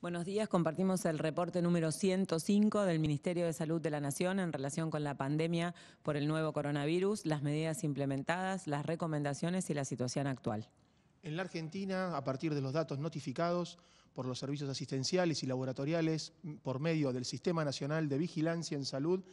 Buenos días, compartimos el reporte número 105 del Ministerio de Salud de la Nación en relación con la pandemia por el nuevo coronavirus, las medidas implementadas, las recomendaciones y la situación actual. En la Argentina, a partir de los datos notificados por los servicios asistenciales y laboratoriales por medio del Sistema Nacional de Vigilancia en Salud,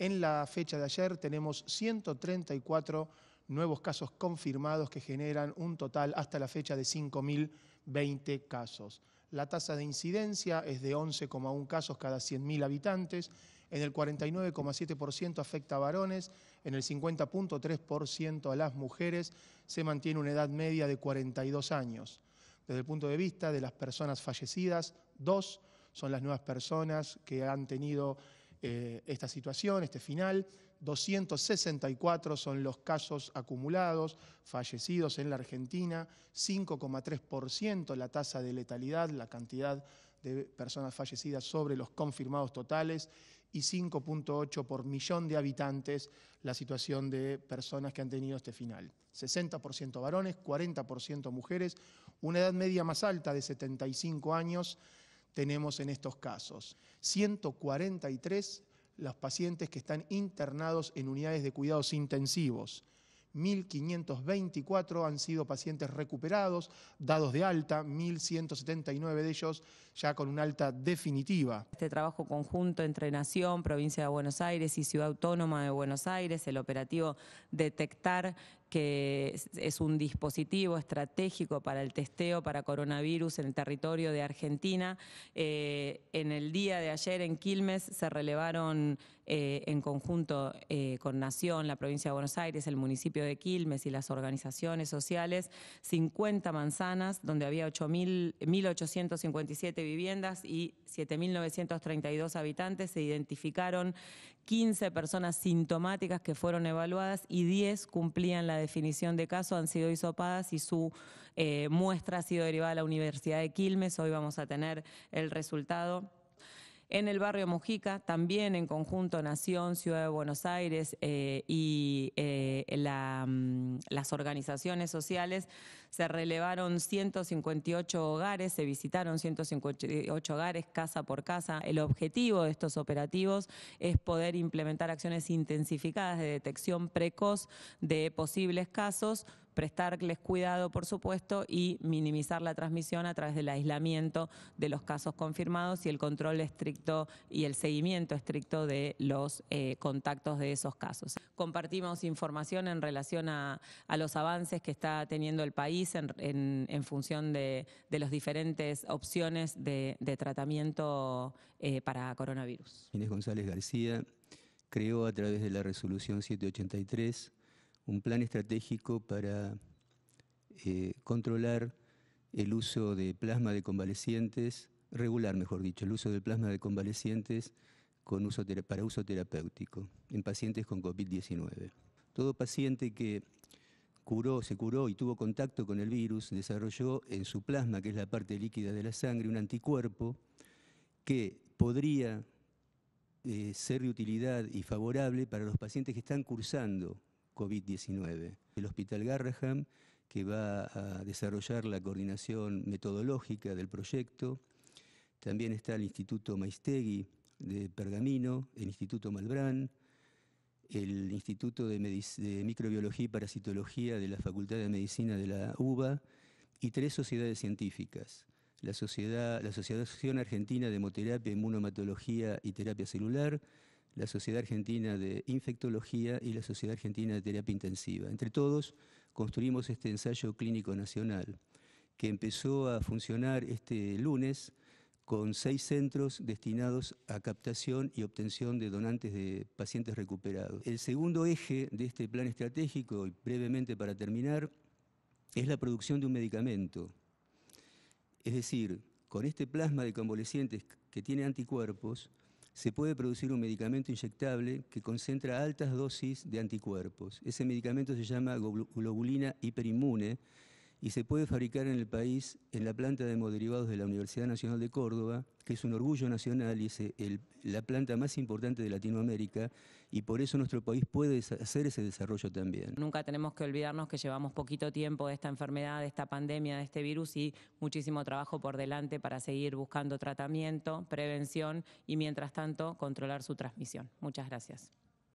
en la fecha de ayer tenemos 134 nuevos casos confirmados que generan un total hasta la fecha de 5.020 casos la tasa de incidencia es de 11,1 casos cada 100.000 habitantes, en el 49,7% afecta a varones, en el 50,3% a las mujeres, se mantiene una edad media de 42 años. Desde el punto de vista de las personas fallecidas, dos son las nuevas personas que han tenido eh, esta situación, este final, 264 son los casos acumulados, fallecidos en la Argentina, 5,3% la tasa de letalidad, la cantidad de personas fallecidas sobre los confirmados totales y 5.8 por millón de habitantes la situación de personas que han tenido este final. 60% varones, 40% mujeres, una edad media más alta de 75 años tenemos en estos casos. 143 los pacientes que están internados en unidades de cuidados intensivos. 1.524 han sido pacientes recuperados, dados de alta, 1.179 de ellos ya con una alta definitiva. Este trabajo conjunto entre Nación, Provincia de Buenos Aires y Ciudad Autónoma de Buenos Aires, el operativo Detectar, que es un dispositivo estratégico para el testeo para coronavirus en el territorio de Argentina. Eh, en el día de ayer en Quilmes se relevaron eh, en conjunto eh, con Nación, la provincia de Buenos Aires, el municipio de Quilmes y las organizaciones sociales 50 manzanas donde había 8.857 viviendas y 7.932 habitantes. Se identificaron 15 personas sintomáticas que fueron evaluadas y 10 cumplían la definición de caso, han sido hisopadas y su eh, muestra ha sido derivada a la Universidad de Quilmes. Hoy vamos a tener el resultado en el barrio Mujica, también en conjunto Nación, Ciudad de Buenos Aires eh, y eh, mm, las organizaciones sociales, se relevaron 158 hogares, se visitaron 158 hogares casa por casa. El objetivo de estos operativos es poder implementar acciones intensificadas de detección precoz de posibles casos prestarles cuidado, por supuesto, y minimizar la transmisión a través del aislamiento de los casos confirmados y el control estricto y el seguimiento estricto de los eh, contactos de esos casos. Compartimos información en relación a, los avances que está teniendo el país en, función de, las diferentes opciones de, tratamiento eh, para coronavirus. Inés González García creó a través de la resolución 783 un plan estratégico para eh, controlar el uso de plasma de convalecientes, regular mejor dicho, el uso de plasma de convalecientes con uso, para uso terapéutico en pacientes con COVID-19. Todo paciente que curó, se curó y tuvo contacto con el virus desarrolló en su plasma, que es la parte líquida de la sangre, un anticuerpo que podría eh, ser de utilidad y favorable para los pacientes que están cursando COVID-19. El Hospital Garraham, que va a desarrollar la coordinación metodológica del proyecto. También está el Instituto Maistegui de Pergamino, el Instituto Malbrán, el Instituto de, Microbiología y Parasitología de la Facultad de Medicina de la UBA y tres sociedades científicas. La, sociedad, la Asociación Argentina de Hemoterapia, Inmunomatología y Terapia Celular, la Sociedad Argentina de Infectología y la Sociedad Argentina de Terapia Intensiva. Entre todos construimos este ensayo clínico nacional que empezó a funcionar este lunes con seis centros destinados a captación y obtención de donantes de pacientes recuperados. El segundo eje de este plan estratégico, y brevemente para terminar, es la producción de un medicamento. Es decir, con este plasma de convalecientes que tiene anticuerpos, se puede producir un medicamento inyectable que concentra altas dosis de anticuerpos. Ese medicamento se llama globulina hiperinmune y se puede fabricar en el país en la planta de hemoderivados de la Universidad Nacional de Córdoba, que es un orgullo nacional y es eh, la planta más importante de Latinoamérica, y por eso nuestro país puede hacer ese desarrollo también. Nunca tenemos que olvidarnos que llevamos poquito tiempo de esta enfermedad, de esta pandemia, de este virus y muchísimo trabajo por delante para seguir buscando tratamiento, prevención y mientras tanto controlar su transmisión. Muchas gracias.